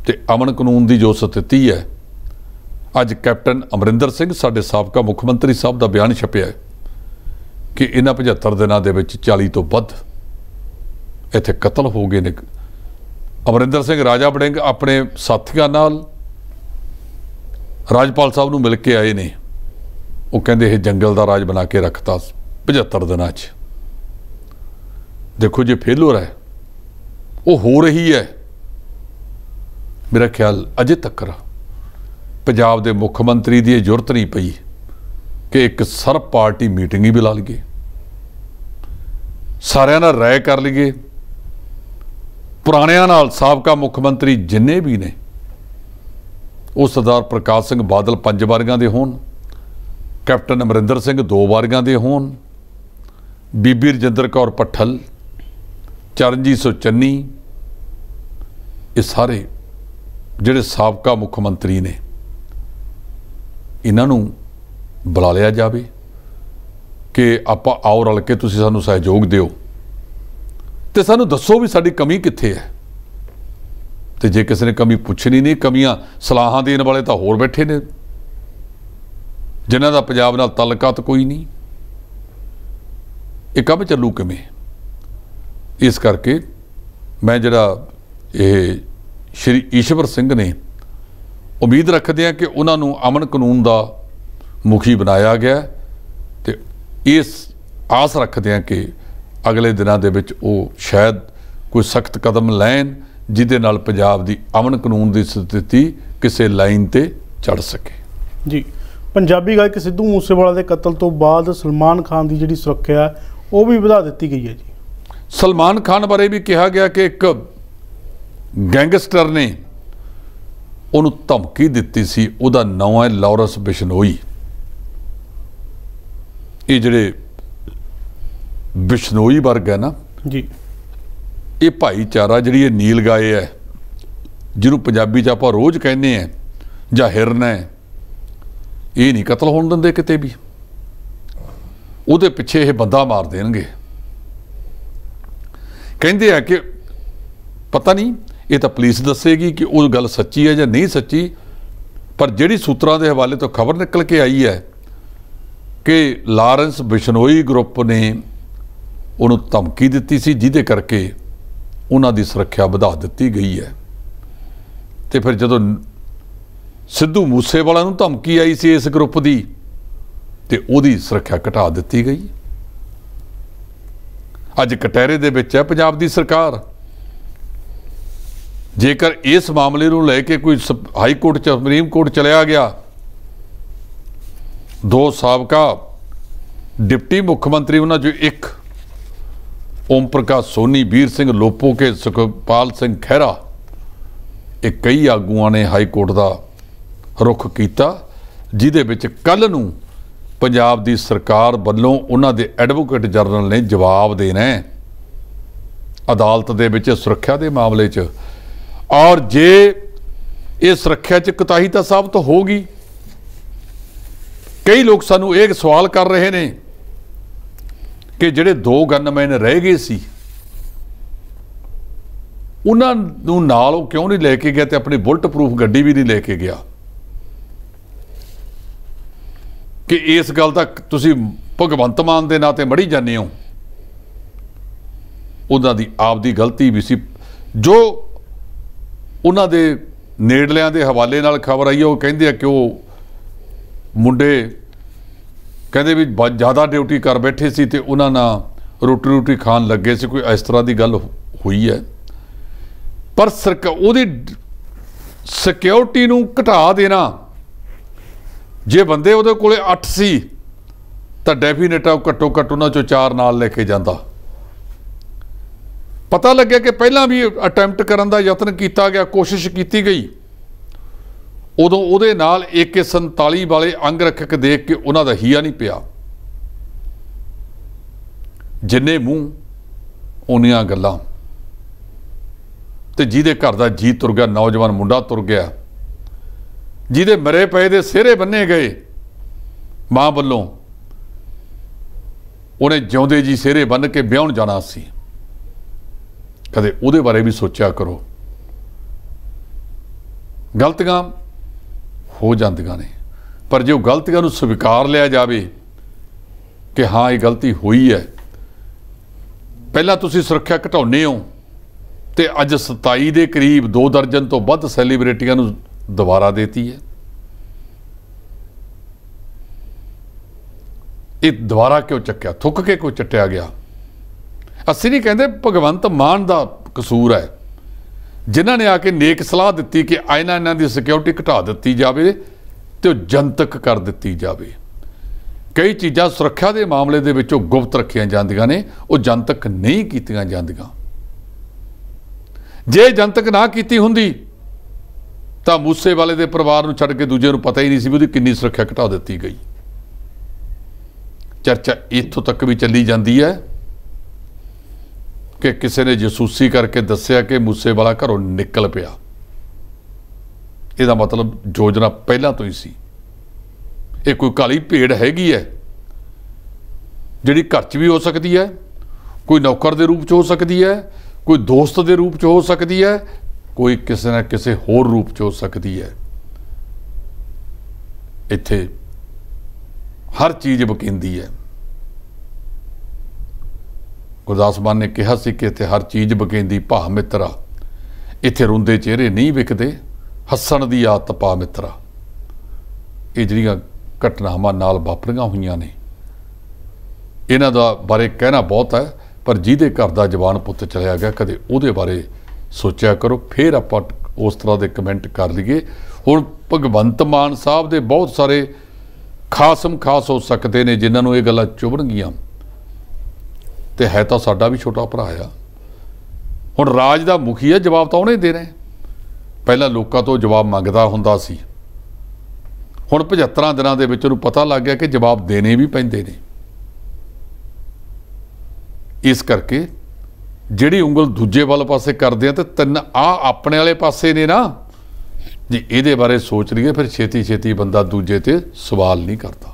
S2: ਤੇ ਅਮਨ ਕਾਨੂੰਨ ਦੀ ਜੋ ਸਥਿਤੀ ਹੈ ਅੱਜ ਕੈਪਟਨ ਅਮਰਿੰਦਰ ਸਿੰਘ ਸਾਡੇ ਸਾਬਕਾ ਮੁੱਖ ਮੰਤਰੀ ਸਾਹਿਬ ਦਾ ਬਿਆਨ ਛਪਿਆ ਹੈ ਕਿ ਇਹਨਾਂ 75 ਦਿਨਾਂ ਦੇ ਵਿੱਚ 40 ਤੋਂ ਵੱਧ ਇੱਥੇ ਕਤਲ ਹੋ ਗਏ ਨੇ ਅਮਰਿੰਦਰ ਸਿੰਘ ਰਾਜਾ ਬੜਿੰਗ ਆਪਣੇ ਸਾਥੀਆਂ ਨਾਲ ਰਾਜਪਾਲ ਸਾਹਿਬ ਨੂੰ ਮਿਲ ਕੇ ਆਏ ਨੇ ਉਹ ਕਹਿੰਦੇ ਇਹ ਜੰਗਲ ਦਾ ਰਾਜ ਬਣਾ ਕੇ ਰੱਖਤਾ 75 ਦਿਨਾਂ 'ਚ ਦੇਖੋ ਜੇ ਫੇਲ ਹੋ ਰਹਾ ਹੈ ਉਹ ਹੋ ਰਹੀ ਹੈ ਮੇਰਾ ਖਿਆਲ ਅਜੇ ਤੱਕ ਪੰਜਾਬ ਦੇ ਮੁੱਖ ਮੰਤਰੀ ਦੀ ਇਹ ਜ਼ਰੂਰਤ ਨਹੀਂ ਪਈ ਕਿ ਇੱਕ ਸਰ ਪਾਰਟੀ ਮੀਟਿੰਗ ਹੀ ਬੁਲਾ ਲਈਏ ਸਾਰਿਆਂ ਨਾਲ ਰਾਏ ਕਰ ਲਈਏ ਪੁਰਾਣਿਆਂ ਨਾਲ ਸਾਬਕਾ ਮੁੱਖ ਮੰਤਰੀ ਜਿੰਨੇ ਵੀ ਨੇ ਉਹ ਸਰਦਾਰ ਪ੍ਰਕਾਸ਼ ਸਿੰਘ ਬਾਦਲ ਪੰਜ ਵਾਰੀਆਂ ਦੇ ਹੋਣ ਕੈਪਟਨ ਅਮਰਿੰਦਰ ਸਿੰਘ ਦੋ ਵਾਰੀਆਂ ਦੇ ਹੋਣ ਬੀਬੀ ਰਜਿੰਦਰ ਕੌਰ ਪੱਠਲ ਚਰਨਜੀਤ ਸੁਚੰਨੀ ਇਹ ਸਾਰੇ ਜਿਹੜੇ ਸਾਬਕਾ ਮੁੱਖ ਮੰਤਰੀ ਨੇ ਇਹਨਾਂ ਨੂੰ ਬੁਲਾ ਲਿਆ ਜਾਵੇ ਕਿ ਆਪਾਂ ਆਓ ਰਲ ਕੇ ਤੁਸੀਂ ਸਾਨੂੰ ਸਹਿਯੋਗ ਦਿਓ ਤੇ ਸਾਨੂੰ ਦੱਸੋ ਵੀ ਸਾਡੀ ਕਮੀ ਕਿੱਥੇ ਹੈ ਤੇ ਜੇ ਕਿਸੇ ਨੇ ਕਮੀ ਪੁੱਛਣੀ ਨਹੀਂ ਕਮੀਆਂ ਸਲਾਹਾਂ ਦੇਣ ਵਾਲੇ ਤਾਂ ਹੋਰ ਬੈਠੇ ਨੇ ਜਿਨ੍ਹਾਂ ਦਾ ਪੰਜਾਬ ਨਾਲ ਤਲਕਾਤ ਕੋਈ ਨਹੀਂ ਇਹ ਕੰਮ ਚੱਲੂ ਕਿਵੇਂ ਇਸ ਕਰਕੇ ਮੈਂ ਜਿਹੜਾ ਇਹ ਸ਼੍ਰੀ ਈਸ਼ਵਰ ਸਿੰਘ ਨੇ ਉਮੀਦ ਰੱਖਦੇ ਆ ਕਿ ਉਹਨਾਂ ਨੂੰ ਅਮਨ ਕਾਨੂੰਨ ਦਾ ਮੁਖੀ ਬਣਾਇਆ ਗਿਆ ਤੇ ਇਸ ਆਸ ਰੱਖਦੇ ਆ ਕਿ ਅਗਲੇ ਦਿਨਾਂ ਦੇ ਵਿੱਚ ਉਹ ਸ਼ਾਇਦ ਕੋਈ ਸਖਤ ਕਦਮ ਲੈਣ ਜਿਹਦੇ ਨਾਲ ਪੰਜਾਬ ਦੀ ਅਮਨ ਕਾਨੂੰਨ ਦੀ ਸਥਿਤੀ ਕਿਸੇ ਲਾਈਨ ਤੇ ਚੜ ਸਕੇ
S1: ਜੀ ਪੰਜਾਬੀ ਗਾਇਕ ਸਿੱਧੂ ਮੂਸੇਵਾਲਾ ਦੇ ਕਤਲ ਤੋਂ ਬਾਅਦ ਸਲਮਾਨ ਖਾਨ ਦੀ ਜਿਹੜੀ ਸੁਰੱਖਿਆ ਉਹ ਵੀ ਵਧਾ ਦਿੱਤੀ ਗਈ ਹੈ ਜੀ
S2: ਸਲਮਾਨ ਖਾਨ ਬਾਰੇ ਵੀ ਕਿਹਾ ਗਿਆ ਕਿ ਇੱਕ ਗੈਂਗਸਟਰ ਨੇ ਉਹਨੂੰ ਧਮਕੀ ਦਿੱਤੀ ਸੀ ਉਹਦਾ ਨਾਮ ਹੈ ਲਾਰੈਂਸ ਬਿਸ਼ਨੋਈ ਇਹ ਜਿਹੜੇ ਬਿਸ਼ਨੋਈ ਵਰਗ ਹੈ ਨਾ ਜੀ ਇਹ ਭਾਈਚਾਰਾ ਜਿਹੜੀ ਇਹ ਨੀਲ ਗਾਏ ਹੈ ਜਿਹਨੂੰ ਪੰਜਾਬੀ 'ਚ ਆਪਾਂ ਰੋਜ਼ ਕਹਿੰਦੇ ਆ ਜਾਂ ਹਿਰਨ ਹੈ ਇਹ ਨਹੀਂ ਕਤਲ ਹੋਣ ਦਿੰਦੇ ਕਿਤੇ ਵੀ ਉਹਦੇ ਪਿੱਛੇ ਇਹ ਬੰਦਾ ਮਾਰ ਦੇਣਗੇ ਕਹਿੰਦੇ ਆ ਕਿ ਪਤਾ ਨਹੀਂ ਇਹ ਤਾਂ ਪੁਲਿਸ ਦੱਸੇਗੀ ਕਿ ਉਹ ਗੱਲ ਸੱਚੀ ਹੈ ਜਾਂ ਨਹੀਂ ਸੱਚੀ ਪਰ ਜਿਹੜੀ ਸੂਤਰਾਂ ਦੇ ਹਵਾਲੇ ਤੋਂ ਖਬਰ ਨਿਕਲ ਕੇ ਆਈ ਹੈ ਕਿ ਲਾਰੈਂਸ ਬਿਸ਼ਨੋਈ ਗਰੁੱਪ ਨੇ ਉਹਨੂੰ ਧਮਕੀ ਦਿੱਤੀ ਸੀ ਜਿਹਦੇ ਕਰਕੇ ਉਹਨਾਂ ਦੀ ਸੁਰੱਖਿਆ ਵਧਾ ਦਿੱਤੀ ਗਈ ਹੈ ਤੇ ਫਿਰ ਜਦੋਂ ਸਿੱਧੂ ਮੂਸੇਵਾਲਾ ਨੂੰ ਧਮਕੀ ਆਈ ਸੀ ਇਸ ਗਰੁੱਪ ਦੀ ਤੇ ਉਹਦੀ ਸੁਰੱਖਿਆ ਘਟਾ ਦਿੱਤੀ ਗਈ ਅੱਜ ਕਟਹਿਰੇ ਦੇ ਵਿੱਚ ਹੈ ਪੰਜਾਬ ਦੀ ਸਰਕਾਰ ਜੇਕਰ ਇਸ ਮਾਮਲੇ ਨੂੰ ਲੈ ਕੇ ਕੋਈ ਹਾਈ ਕੋਰਟ ਚ ਸੁਪਰੀਮ ਕੋਰਟ ਚਲਿਆ ਗਿਆ ਦੋ ਸਾਬਕਾ ਡਿਪਟੀ ਮੁੱਖ ਮੰਤਰੀ ਉਹਨਾਂ ਜੋ ਇੱਕ ਓਮ ਪ੍ਰਕਾਸ਼ ਸੋਨੀ ਵੀਰ ਸਿੰਘ ਲੋਪੋ ਕੇ ਸੁਖਪਾਲ ਸਿੰਘ ਖਹਿਰਾ ਇਹ ਕਈ ਆਗੂਆਂ ਨੇ ਹਾਈ ਕੋਰਟ ਦਾ ਰੁਖ ਕੀਤਾ ਜਿਹਦੇ ਵਿੱਚ ਕੱਲ ਨੂੰ ਪੰਜਾਬ ਦੀ ਸਰਕਾਰ ਵੱਲੋਂ ਉਹਨਾਂ ਦੇ ਐਡਵੋਕੇਟ ਜਰਨਲ ਨੇ ਜਵਾਬ ਦੇਣਾ ਹੈ ਅਦਾਲਤ ਦੇ ਵਿੱਚ ਸੁਰੱਖਿਆ ਦੇ ਮਾਮਲੇ 'ਚ ਔਰ ਜੇ ਇਹ ਸੁਰੱਖਿਆ 'ਚ ਕਤਾਹੀ ਤਾਂ ਸਾਬਤ ਹੋਗੀ ਕਈ ਲੋਕ ਸਾਨੂੰ ਇਹ ਸਵਾਲ ਕਰ ਰਹੇ ਨੇ ਕਿ ਜਿਹੜੇ ਦੋ ਗਨਮੈਨ ਰਹਿ ਗਏ ਸੀ ਉਹਨਾਂ ਨੂੰ ਨਾਲ ਉਹ ਕਿਉਂ ਨਹੀਂ ਲੈ ਕੇ ਗਿਆ ਤੇ ਆਪਣੀ ਬੁਲਟ ਪ੍ਰੂਫ ਗੱਡੀ ਵੀ ਨਹੀਂ ਲੈ ਕੇ ਗਿਆ ਕਿ ਇਸ ਗੱਲ ਦਾ ਤੁਸੀਂ ਭਗਵੰਤ ਮਾਨ ਦੇ ਨਾਂ ਤੇ ਮੜੀ ਜਾਂਦੇ ਹੋ ਉਹਨਾਂ ਦੀ ਆਪਦੀ ਗਲਤੀ ਵੀ ਸੀ ਜੋ ਉਹਨਾਂ ਦੇ ਨੇੜਲਿਆਂ ਦੇ ਹਵਾਲੇ ਨਾਲ ਖਬਰ ਆਈ ਉਹ ਕਹਿੰਦੇ ਆ ਕਿ ਉਹ ਮੁੰਡੇ ਕਹਿੰਦੇ ਵੀ ਜ਼ਿਆਦਾ ਡਿਊਟੀ ਕਰ ਬੈਠੇ ਸੀ ਤੇ ਉਹਨਾਂ ਨਾਲ ਰੋਟੀ ਰੋਟੀ ਖਾਣ ਲੱਗੇ ਸੀ ਕੋਈ ਇਸ ਤਰ੍ਹਾਂ ਦੀ ਗੱਲ ਹੋਈ ਹੈ ਪਰ ਸਰਕਾਰ ਉਹਦੀ ਸਿਕਿਉਰਿਟੀ ਨੂੰ ਘਟਾ ਦੇਣਾ ਜੇ ਬੰਦੇ ਉਹਦੇ ਕੋਲੇ 8 ਸੀ ਤਾਂ ਡੈਫੀਨਿਟ ਆ ਘੱਟੋ ਘੱਟ ਉਹਨਾਂ ਚੋਂ ਚਾਰ ਨਾਲ ਲੈ ਕੇ ਜਾਂਦਾ ਪਤਾ ਲੱਗਿਆ ਕਿ ਪਹਿਲਾਂ ਵੀ ਅਟੈਂਪਟ ਕਰਨ ਦਾ ਯਤਨ ਕੀਤਾ ਗਿਆ ਕੋਸ਼ਿਸ਼ ਕੀਤੀ ਗਈ ਉਦੋਂ ਉਹਦੇ ਨਾਲ AK47 ਵਾਲੇ ਅੰਗ ਰੱਖਕ ਦੇਖ ਕੇ ਉਹਨਾਂ ਦਾ ਹਿਆ ਨਹੀਂ ਪਿਆ ਜਿੰਨੇ ਮੂੰਹ ਉਹਨੀਆਂ ਗੱਲਾਂ ਤੇ ਜਿਹਦੇ ਘਰ ਦਾ ਜੀ ਤੁਰ ਗਿਆ ਨੌਜਵਾਨ ਮੁੰਡਾ ਤੁਰ ਗਿਆ ਜਿਹਦੇ ਮਰੇ ਪਏ ਦੇ ਸਿਹਰੇ ਬੰਨੇ ਗਏ ਮਾਂ ਵੱਲੋਂ ਉਹਨੇ ਜਿਉਂਦੇ ਜੀ ਸਿਹਰੇ ਬੰਨ ਕੇ ਵਿਆਹਣ ਜਾਣਾ ਸੀ ਕਦੇ ਉਹਦੇ ਬਾਰੇ ਵੀ ਸੋਚਿਆ ਕਰੋ ਗਲਤੀਆਂ ਹੋ ਜਾਂਦੀਆਂ ਨੇ ਪਰ ਜੇ ਉਹ ਗਲਤੀਆਂ ਨੂੰ ਸਵੀਕਾਰ ਲਿਆ ਜਾਵੇ ਕਿ ਹਾਂ ਇਹ ਗਲਤੀ ਹੋਈ ਹੈ ਪਹਿਲਾਂ ਤੁਸੀਂ ਸੁਰੱਖਿਆ ਘਟਾਉਨੇ ਹੋ ਤੇ ਅੱਜ 27 ਦੇ ਕਰੀਬ 2 ਦਰਜਨ ਤੋਂ ਵੱਧ ਸੈਲੀਬ੍ਰਿਟੀਆਂ ਨੂੰ ਦੁਬਾਰਾ ਦੇਤੀ ਹੈ ਇਹ ਦੁਬਾਰਾ ਕਿਉਂ ਚੱਕਿਆ ਥੁੱਕ ਕੇ ਕੋਈ ਚੱਟਿਆ ਗਿਆ ਅਸੀਂ ਨਹੀਂ ਕਹਿੰਦੇ ਭਗਵੰਤ ਮਾਨ ਦਾ ਕਸੂਰ ਹੈ ਜਿਨ੍ਹਾਂ ਨੇ ਆ ਕੇ ਨੇਕ ਸਲਾਹ ਦਿੱਤੀ ਕਿ ਆਇਨਾ ਇਹਨਾਂ ਦੀ ਸਿਕਿਉਰਿਟੀ ਘਟਾ ਦਿੱਤੀ ਜਾਵੇ ਤੇ ਉਹ ਜਨਤਕ ਕਰ ਦਿੱਤੀ ਜਾਵੇ ਕਈ ਚੀਜ਼ਾਂ ਸੁਰੱਖਿਆ ਦੇ ਮਾਮਲੇ ਦੇ ਵਿੱਚੋਂ ਗੁਪਤ ਰੱਖੀਆਂ ਜਾਂਦੀਆਂ ਨੇ ਉਹ ਜਨਤਕ ਨਹੀਂ ਕੀਤੀਆਂ ਜਾਂਦੀਆਂ ਜੇ ਜਨਤਕ ਨਾ ਕੀਤੀ ਹੁੰਦੀ ਤਾਂ ਮੂਸੇ ਵਾਲੇ ਦੇ ਪਰਿਵਾਰ ਨੂੰ ਛੱਡ ਕੇ ਦੂਜੇ ਨੂੰ ਪਤਾ ਹੀ ਨਹੀਂ ਸੀ ਵੀ ਉਹਦੀ ਕਿੰਨੀ ਸੁਰੱਖਿਆ ਘਟਾ ਦਿੱਤੀ ਗਈ ਚਰਚਾ ਇੱਥੋਂ ਤੱਕ ਵੀ ਚੱਲੀ ਜਾਂਦੀ ਹੈ ਕਿ ਕਿਸੇ ਨੇ ਜਸੂਸੀ ਕਰਕੇ ਦੱਸਿਆ ਕਿ ਮੂਸੇ ਵਾਲਾ ਘਰੋਂ ਨਿਕਲ ਪਿਆ ਇਹਦਾ ਮਤਲਬ ਯੋਜਨਾ ਪਹਿਲਾਂ ਤੋਂ ਹੀ ਸੀ ਇਹ ਕੋਈ ਕਾਲੀ ਭੇਡ ਹੈਗੀ ਹੈ ਜਿਹੜੀ ਘਰ 'ਚ ਵੀ ਹੋ ਸਕਦੀ ਹੈ ਕੋਈ ਨੌਕਰ ਦੇ ਰੂਪ 'ਚ ਹੋ ਸਕਦੀ ਹੈ ਕੋਈ ਦੋਸਤ ਦੇ ਰੂਪ 'ਚ ਹੋ ਸਕਦੀ ਹੈ ਕੋਈ ਕਿਸੇ ਨਾ ਕਿਸੇ ਹੋਰ ਰੂਪ 'ਚ ਹੋ ਸਕਦੀ ਹੈ ਇੱਥੇ ਹਰ ਚੀਜ਼ ਬਕਿੰਦੀ ਹੈ ਗੁਰਦਾਸਬਾਨ ਨੇ ਕਿਹਾ ਸੀ ਕਿ ਇੱਥੇ ਹਰ ਚੀਜ਼ ਬਕਿੰਦੀ ਭਾ ਮਿੱਤਰਾ ਇੱਥੇ ਰੁੰਦੇ ਚਿਹਰੇ ਨਹੀਂ ਵਿਕਦੇ ਹੱਸਣ ਦੀ ਆਤ ਪਾ ਮਿੱਤਰਾ ਇਹ ਜਿਹੜੀਆਂ ਘਟਨਾਵਾਂ ਨਾਲ ਵਾਪਰੀਆਂ ਹੋਈਆਂ ਨੇ ਇਹਨਾਂ ਦਾ ਬਾਰੇ ਕਹਿਣਾ ਬਹੁਤ ਹੈ ਪਰ ਜਿਹਦੇ ਘਰ ਦਾ ਜਵਾਨ ਪੁੱਤ ਚਲਿਆ ਗਿਆ ਕਦੇ ਉਹਦੇ ਬਾਰੇ ਸੋਚਿਆ ਕਰੋ ਫਿਰ ਆਪਾਂ ਉਸ ਤਰ੍ਹਾਂ ਦੇ ਕਮੈਂਟ ਕਰ ਲਈਏ ਹੁਣ ਭਗਵੰਤ ਮਾਨ ਸਾਹਿਬ ਦੇ ਬਹੁਤ ਸਾਰੇ ਖਾਸਮ ਖਾਸ ਹੋ ਸਕਦੇ ਨੇ ਜਿਨ੍ਹਾਂ ਨੂੰ ਇਹ ਗੱਲਾਂ ਚੁਭਣਗੀਆਂ ਤੇ ਹੈ ਤਾਂ ਸਾਡਾ ਵੀ ਛੋਟਾ ਭਰਾ ਆ ਹੁਣ ਰਾਜ ਦਾ ਮੁਖੀ ਹੈ ਜਵਾਬ ਤਾਂ ਉਹਨੇ ਦੇਣਾ ਪਹਿਲਾਂ ਲੋਕਾਂ ਤੋਂ ਜਵਾਬ ਮੰਗਦਾ ਹੁੰਦਾ ਸੀ ਹੁਣ 75 ਦਿਨਾਂ ਦੇ ਵਿੱਚ ਉਹਨੂੰ ਪਤਾ ਲੱਗ ਗਿਆ ਕਿ ਜਵਾਬ ਦੇਣੇ ਵੀ ਪੈਂਦੇ ਨੇ ਇਸ ਕਰਕੇ ਜਿਹੜੀ ਉਂਗਲ ਦੂਜੇ ਵੱਲ ਪਾਸੇ ਕਰਦੇ ਆ ਤੇ ਤਿੰਨ ਆ ਆਪਣੇ ਵਾਲੇ ਪਾਸੇ ਨੇ ਨਾ ਜੀ ਇਹਦੇ ਬਾਰੇ ਸੋਚ ਲਈਏ ਫਿਰ ਛੇਤੀ ਛੇਤੀ ਬੰਦਾ ਦੂਜੇ ਤੇ ਸਵਾਲ ਨਹੀਂ ਕਰਦਾ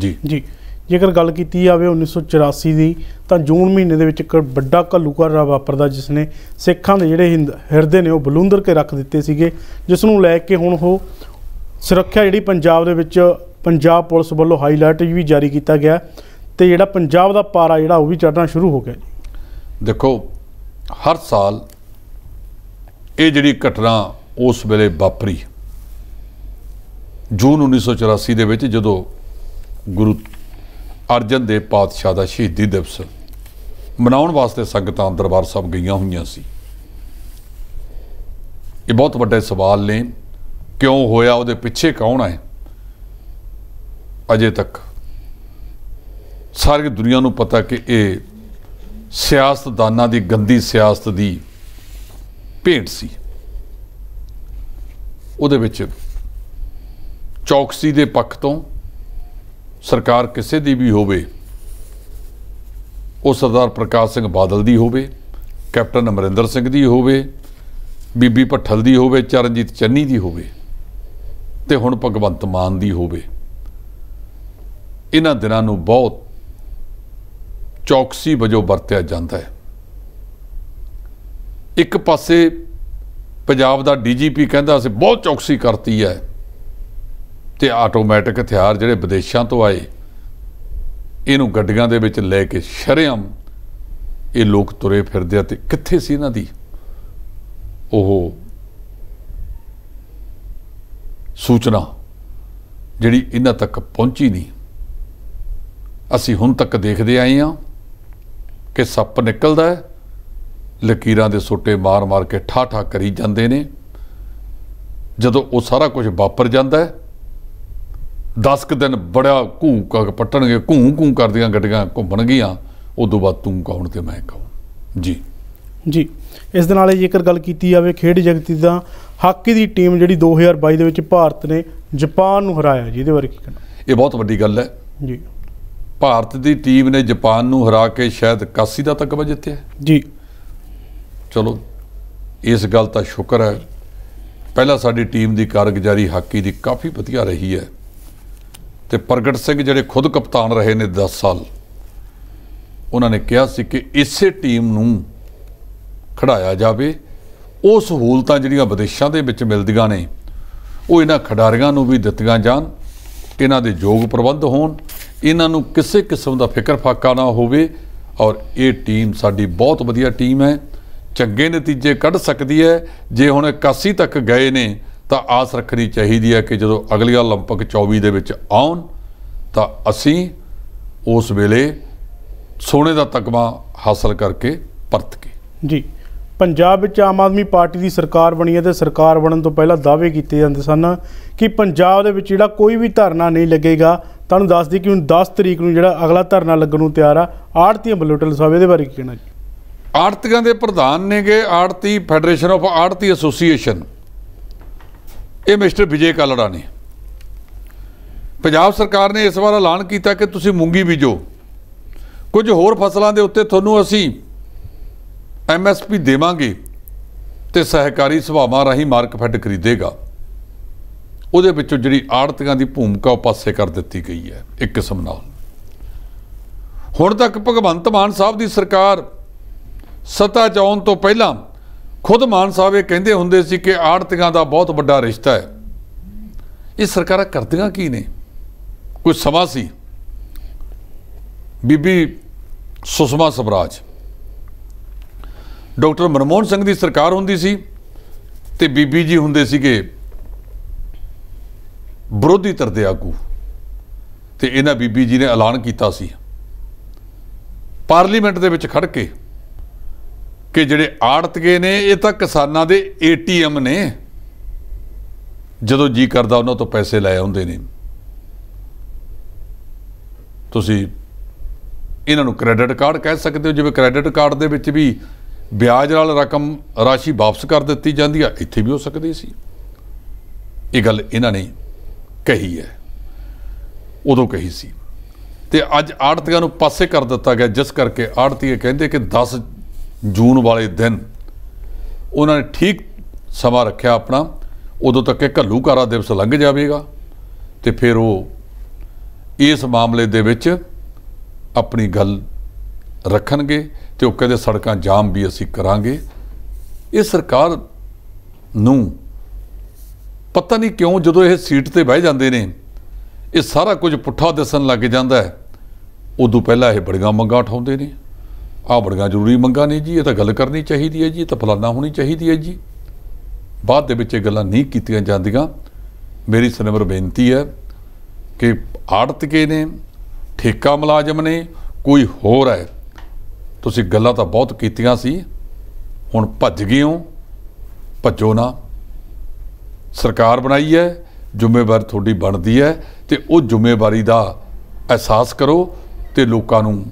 S1: ਜੀ ਜੀ ਜੇਕਰ ਗੱਲ ਕੀਤੀ ਜਾਵੇ 1984 ਦੀ ਤਾਂ ਜੂਨ ਮਹੀਨੇ ਦੇ ਵਿੱਚ ਇੱਕ ਵੱਡਾ ਘੱਲੂਘਾਰਾ ਵਾਪਰਦਾ ਜਿਸ ਨੇ ਸਿੱਖਾਂ ਦੇ ਜਿਹੜੇ ਹਿਰਦੇ ਨੇ ਉਹ ਬਲੁੰਦਰ ਕੇ ਰੱਖ ਦਿੱਤੇ ਸੀਗੇ ਜਿਸ ਨੂੰ ਲੈ ਕੇ ਹੁਣ ਉਹ ਸੁਰੱਖਿਆ ਜਿਹੜੀ ਪੰਜਾਬ ਦੇ ਵਿੱਚ ਪੰਜਾਬ ਪੁਲਿਸ ਵੱਲੋਂ ਹਾਈਲਾਈਟ ਵੀ ਜਾਰੀ ਕੀਤਾ ਗਿਆ ਤੇ ਜਿਹੜਾ ਪੰਜਾਬ ਦਾ ਪਾਰਾ ਜਿਹੜਾ ਉਹ ਵੀ ਚੜਨਾ ਸ਼ੁਰੂ ਹੋ ਗਿਆ ਜੀ
S2: ਦੇਖੋ ਹਰ ਸਾਲ ਇਹ ਜਿਹੜੀ ਘਟਨਾ ਉਸ ਵੇਲੇ ਵਾਪਰੀ ਜੂਨ 1984 ਦੇ ਵਿੱਚ ਜਦੋਂ ਗੁਰੂ ਅਰਜਨ ਦੇਵ ਪਾਤਸ਼ਾਹ ਦਾ ਸ਼ਹੀਦੀ ਦਿਵਸ ਮਨਾਉਣ ਵਾਸਤੇ ਸੰਗਤਾਂ ਦਰਬਾਰ ਸਾਹਿਬ ਗਈਆਂ ਹੋਈਆਂ ਸੀ ਇਹ ਬਹੁਤ ਵੱਡੇ ਸਵਾਲ ਨੇ ਕਿਉਂ ਹੋਇਆ ਉਹਦੇ ਪਿੱਛੇ ਕੌਣ ਹੈ ਅਜੇ ਤੱਕ ਸਾਰੀ ਦੁਨੀਆ ਨੂੰ ਪਤਾ ਕਿ ਇਹ ਸਿਆਸਤਦਾਨਾਂ ਦੀ ਗੰਦੀ ਸਿਆਸਤ ਦੀ ਭੇਟ ਸੀ ਉਹਦੇ ਵਿੱਚ ਚੌਕਸੀ ਦੇ ਪੱਖ ਤੋਂ ਸਰਕਾਰ ਕਿਸੇ ਦੀ ਵੀ ਹੋਵੇ ਉਹ ਸਰਦਾਰ ਪ੍ਰਕਾਸ਼ ਸਿੰਘ ਬਾਦਲ ਦੀ ਹੋਵੇ ਕੈਪਟਨ ਅਮਰਿੰਦਰ ਸਿੰਘ ਦੀ ਹੋਵੇ ਬੀਬੀ ਭੱਠਲ ਦੀ ਹੋਵੇ ਚਰਨਜੀਤ ਚੰਨੀ ਦੀ ਹੋਵੇ ਤੇ ਹੁਣ ਭਗਵੰਤ ਮਾਨ ਦੀ ਹੋਵੇ ਇਹਨਾਂ ਦਿਨਾਂ ਨੂੰ ਬਹੁਤ ਚੌਕਸੀ ਵਜੋਂ ਵਰਤਿਆ ਜਾਂਦਾ ਹੈ ਇੱਕ ਪਾਸੇ ਪੰਜਾਬ ਦਾ ਡੀਜੀਪੀ ਕਹਿੰਦਾ ਸੀ ਬਹੁਤ ਚੌਕਸੀ ਕਰਤੀ ਹੈ ਤੇ ਆਟੋਮੈਟਿਕ ਹਥਿਆਰ ਜਿਹੜੇ ਵਿਦੇਸ਼ਾਂ ਤੋਂ ਆਏ ਇਹਨੂੰ ਗੱਡੀਆਂ ਦੇ ਵਿੱਚ ਲੈ ਕੇ ਸ਼ਰਿਆਮ ਇਹ ਲੋਕ ਤੁਰੇ ਫਿਰਦੇ ਆ ਤੇ ਕਿੱਥੇ ਸੀ ਇਹਨਾਂ ਦੀ ਉਹ ਸੂਚਨਾ ਜਿਹੜੀ ਇਹਨਾਂ ਤੱਕ ਪਹੁੰਚੀ ਨਹੀਂ ਅਸੀਂ ਹੁਣ ਤੱਕ ਦੇਖਦੇ ਆਏ ਹਾਂ ਕਿ ਸੱਪ ਨਿਕਲਦਾ ਹੈ ਲਕੀਰਾਂ ਦੇ ਸੋਟੇ ਮਾਰ-ਮਾਰ ਕੇ ਠਾ-ਠਾ ਕਰੀ ਜਾਂਦੇ ਨੇ ਜਦੋਂ ਉਹ ਸਾਰਾ ਕੁਝ ਵਾਪਰ ਜਾਂਦਾ ਹੈ 10 ਕੁ ਦਿਨ ਬੜਾ ਘੂੰ ਕਾ ਪਟਣਗੇ ਘੂੰ ਘੂੰ ਕਰਦੀਆਂ ਗੱਡੀਆਂ ਘੁੰਮਣਗੀਆਂ ਉਦੋਂ ਬਾਅਦ ਤੂੰ ਕੌਣ ਤੇ ਮੈਂ
S1: ਕਹੂੰ ਜੀ ਜੀ ਇਸ ਦੇ ਨਾਲੇ ਜੇਕਰ ਗੱਲ ਕੀਤੀ ਜਾਵੇ ਖੇਡ ਜਗਤੀ ਦਾ ਹਾਕੀ ਦੀ ਟੀਮ ਜਿਹੜੀ 2022 ਦੇ ਵਿੱਚ ਭਾਰਤ ਨੇ ਜਾਪਾਨ ਨੂੰ ਹਰਾਇਆ ਜਿਹਦੇ ਬਾਰੇ ਕੀ ਕਹਿਣਾ
S2: ਇਹ ਬਹੁਤ ਵੱਡੀ ਗੱਲ ਹੈ ਜੀ ਭਾਰਤ ਦੀ ਟੀਮ ਨੇ ਜਾਪਾਨ ਨੂੰ ਹਰਾ ਕੇ ਸ਼ਾਇਦ 81 ਦਾ ਤਕਮਾ ਜਿੱਤਿਆ ਜੀ ਚਲੋ ਇਸ ਗੱਲ ਦਾ ਸ਼ੁਕਰ ਹੈ ਪਹਿਲਾਂ ਸਾਡੀ ਟੀਮ ਦੀ ਕਾਰਗੁਜ਼ਾਰੀ ਹਾਕੀ ਦੀ ਕਾਫੀ ਵਧੀਆ ਰਹੀ ਹੈ ਤੇ ਪ੍ਰਗਟ ਸਿੰਘ ਜਿਹੜੇ ਖੁਦ ਕਪਤਾਨ ਰਹੇ ਨੇ 10 ਸਾਲ ਉਹਨਾਂ ਨੇ ਕਿਹਾ ਸੀ ਕਿ ਇਸੇ ਟੀਮ ਨੂੰ ਖੜਾਇਆ ਜਾਵੇ ਉਹ ਸਹੂਲਤਾਂ ਜਿਹੜੀਆਂ ਵਿਦੇਸ਼ਾਂ ਦੇ ਵਿੱਚ ਮਿਲਦੀਆਂ ਨੇ ਉਹ ਇਹਨਾਂ ਖਿਡਾਰੀਆਂ ਨੂੰ ਵੀ ਦਿੱਤੀਆਂ ਜਾਣ ਇਹਨਾਂ ਦੇ ਯੋਗ ਪ੍ਰਬੰਧ ਹੋਣ ਇਹਨਾਂ ਨੂੰ ਕਿਸੇ ਕਿਸਮ ਦਾ ਫਿਕਰ ਫਾਕਾ ਨਾ ਹੋਵੇ ਔਰ ਇਹ ਟੀਮ ਸਾਡੀ ਬਹੁਤ ਵਧੀਆ ਟੀਮ ਹੈ ਚੰਗੇ ਨਤੀਜੇ ਕੱਢ ਸਕਦੀ ਹੈ ਜੇ ਹੁਣ 81 ਤੱਕ ਗਏ ਨੇ ਤਾਂ ਆਸ ਰੱਖਣੀ ਚਾਹੀਦੀ ਹੈ ਕਿ ਜਦੋਂ ਅਗਲੀ 올림픽 24 ਦੇ ਵਿੱਚ ਆਉਣ ਤਾਂ ਅਸੀਂ ਉਸ ਵੇਲੇ ਸੋਨੇ ਦਾ ਤਗਮਾ ਹਾਸਲ ਕਰਕੇ
S1: ਪਰਤ ਕੇ ਜੀ ਪੰਜਾਬ ਵਿੱਚ ਆਮ ਆਦਮੀ ਪਾਰਟੀ ਦੀ ਸਰਕਾਰ ਬਣੀ ਹੈ ਤੇ ਸਰਕਾਰ ਬਣਨ ਤੋਂ ਪਹਿਲਾਂ ਦਾਅਵੇ ਕੀਤੇ ਜਾਂਦੇ ਸਨ ਕਿ ਪੰਜਾਬ ਦੇ ਵਿੱਚ ਜਿਹੜਾ ਕੋਈ ਵੀ ਧਰਨਾ ਨਹੀਂ ਲੱਗੇਗਾ ਤੁਹਾਨੂੰ ਦੱਸ ਦਈ ਕਿ ਹੁਣ 10 ਤਰੀਕ ਨੂੰ ਜਿਹੜਾ ਅਗਲਾ ਧਰਨਾ ਲੱਗਣ ਨੂੰ ਤਿਆਰ ਆ ਆੜਤੀਆਂ ਬਲੋਟਲ ਸਾਹਿਬ ਇਹਦੇ ਬਾਰੇ ਕੀ ਕਹਿਣਾ ਜੀ
S2: ਆੜਤੀਆਂ ਦੇ ਪ੍ਰਧਾਨ ਨੇਗੇ ਆੜਤੀ ਫੈਡਰੇਸ਼ਨ ਆਫ ਆੜਤੀ ਐਸੋਸੀਏਸ਼ਨ ਇਹ ਮਿਸਟਰ ਵਿਜੇ ਕਾਲੜਾ ਨੇ ਪੰਜਾਬ ਸਰਕਾਰ ਨੇ ਇਸ ਵਾਰ ਐਲਾਨ ਕੀਤਾ ਕਿ ਤੁਸੀਂ ਮੂੰਗੀ ਬੀਜੋ ਕੁਝ ਹੋਰ ਫਸਲਾਂ ਦੇ ਉੱਤੇ ਤੁਹਾਨੂੰ ਅਸੀਂ ਐਮਐਸਪੀ ਦੇਵਾਂਗੇ ਤੇ ਸਹਿਕਾਰੀ ਸਭਾਵਾਂ ਰਾਹੀਂ ਮਾਰਕਫੈਡ ਖਰੀਦੇਗਾ ਉਹਦੇ ਵਿੱਚੋਂ ਜਿਹੜੀ ਆੜਤੀਆਂ ਦੀ ਭੂਮਿਕਾ ਉਹ ਪਾਸੇ ਕਰ ਦਿੱਤੀ ਗਈ ਹੈ ਇੱਕ ਕਿਸਮ ਨਾਲ ਹੁਣ ਤੱਕ ਭਗਵੰਤ ਮਾਨ ਸਾਹਿਬ ਦੀ ਸਰਕਾਰ ਸਤਾ ਚ ਆਉਣ ਤੋਂ ਪਹਿਲਾਂ ਖੁਦ ਮਾਨ ਸਾਹਿਬ ਇਹ ਕਹਿੰਦੇ ਹੁੰਦੇ ਸੀ ਕਿ ਆੜਤੀਆਂ ਦਾ ਬਹੁਤ ਵੱਡਾ ਰਿਸ਼ਤਾ ਹੈ ਇਹ ਸਰਕਾਰਾਂ ਕਰਦੀਆਂ ਕੀ ਨੇ ਕੋਈ ਸਮਾਂ ਸੀ ਬੀਬੀ ਸੁਸ਼ਮਾ ਸਵਰਾਜ ਡਾਕਟਰ ਮਨਮੋਹਨ ਸਿੰਘ ਦੀ ਸਰਕਾਰ ਹੁੰਦੀ ਸੀ ਤੇ ਬੀਬੀ ਜੀ ਹੁੰਦੇ ਸੀਗੇ ਵਿਰੋਧੀ ਧਿਰ ਦੇ ਆਗੂ ਤੇ ਇਹਨਾਂ ਬੀਬੀ ਜੀ ਨੇ ਐਲਾਨ ਕੀਤਾ ਸੀ ਪਾਰਲੀਮੈਂਟ ਦੇ ਵਿੱਚ ਖੜ ਕੇ ਕਿ ਜਿਹੜੇ ਆੜਤਗੇ ਨੇ ਇਹ ਤਾਂ ਕਿਸਾਨਾਂ ਦੇ ਏਟੀਐਮ ਨੇ ਜਦੋਂ ਜੀ ਕਰਦਾ ਉਹਨਾਂ ਤੋਂ ਪੈਸੇ ਲੈ ਆਉਂਦੇ ਨੇ ਤੁਸੀਂ ਇਹਨਾਂ ਨੂੰ ਕ੍ਰੈਡਿਟ ਕਾਰਡ ਕਹਿ ਸਕਦੇ ਹੋ ਜਿਵੇਂ ਕ੍ਰੈਡਿਟ ਕਾਰਡ ਦੇ ਵਿੱਚ ਵੀ ਵਿਆਜ ਨਾਲ ਰਕਮ ਰਾਸ਼ੀ ਵਾਪਸ ਕਰ ਦਿੱਤੀ ਜਾਂਦੀ ਆ ਇੱਥੇ ਵੀ ਹੋ ਸਕਦੀ ਸੀ ਇਹ ਗੱਲ ਇਹਨਾਂ ਨੇ ਕਹੀ ਹੈ ਉਦੋਂ ਕਹੀ ਸੀ ਤੇ ਅੱਜ ਆੜਤੀਆਂ ਨੂੰ ਪਾਸੇ ਕਰ ਦਿੱਤਾ ਗਿਆ ਜਿਸ ਕਰਕੇ ਆੜਤੀਏ ਕਹਿੰਦੇ ਕਿ 10 ਜੂਨ ਵਾਲੇ ਦਿਨ ਉਹਨਾਂ ਨੇ ਠੀਕ ਸਮਾਂ ਰੱਖਿਆ ਆਪਣਾ ਉਦੋਂ ਤੱਕ ਕਿ ਘੱਲੂਕਾਰਾ ਦਿਵਸ ਲੰਘ ਜਾਵੇਗਾ ਤੇ ਫਿਰ ਉਹ ਇਸ ਮਾਮਲੇ ਦੇ ਵਿੱਚ ਆਪਣੀ ਗੱਲ ਰੱਖਣਗੇ ਤੇ ਉਹ ਕਹਿੰਦੇ ਸੜਕਾਂ ਜਾਮ ਵੀ ਅਸੀਂ ਕਰਾਂਗੇ ਇਹ ਸਰਕਾਰ ਨੂੰ ਪਤਾ ਨਹੀਂ ਕਿਉਂ ਜਦੋਂ ਇਹ ਸੀਟ ਤੇ ਬਹਿ ਜਾਂਦੇ ਨੇ ਇਹ ਸਾਰਾ ਕੁਝ ਪੁੱਠਾ ਦਿਸਣ ਲੱਗ ਜਾਂਦਾ ਹੈ ਉਦੋਂ ਪਹਿਲਾਂ ਇਹ ਬੜੀਆਂ ਮੰਗਾਂ ਉਠਾਉਂਦੇ ਨੇ ਆ ਬੜੀਆਂ ਜ਼ਰੂਰੀ ਮੰਗਾਂ ਨਹੀਂ ਜੀ ਇਹ ਤਾਂ ਗੱਲ ਕਰਨੀ ਚਾਹੀਦੀ ਹੈ ਜੀ ਇਹ ਤਾਂ ਫਲਾਣਾ ਹੋਣੀ ਚਾਹੀਦੀ ਹੈ ਜੀ ਬਾਅਦ ਦੇ ਵਿੱਚ ਇਹ ਗੱਲਾਂ ਨਹੀਂ ਕੀਤੀਆਂ ਜਾਂਦੀਆਂ ਮੇਰੀ ਸਨਮਰ ਬੇਨਤੀ ਹੈ ਕਿ ਆੜਤਕੇ ਨੇ ਠੇਕਾ ਮੁਲਾਜ਼ਮ ਨੇ ਕੋਈ ਹੋਰ ਹੈ ਤੁਸੀਂ ਗੱਲਾਂ ਤਾਂ ਬਹੁਤ ਕੀਤੀਆਂ ਸੀ ਹੁਣ ਭੱਜ ਗਏ ਹੋ ਭੱਜੋ ਨਾ ਸਰਕਾਰ ਬਣਾਈ ਹੈ ਜ਼ਿੰਮੇਵਾਰੀ ਤੁਹਾਡੀ ਬਣਦੀ ਹੈ ਤੇ ਉਹ ਜ਼ਿੰਮੇਵਾਰੀ ਦਾ ਅਹਿਸਾਸ ਕਰੋ ਤੇ ਲੋਕਾਂ ਨੂੰ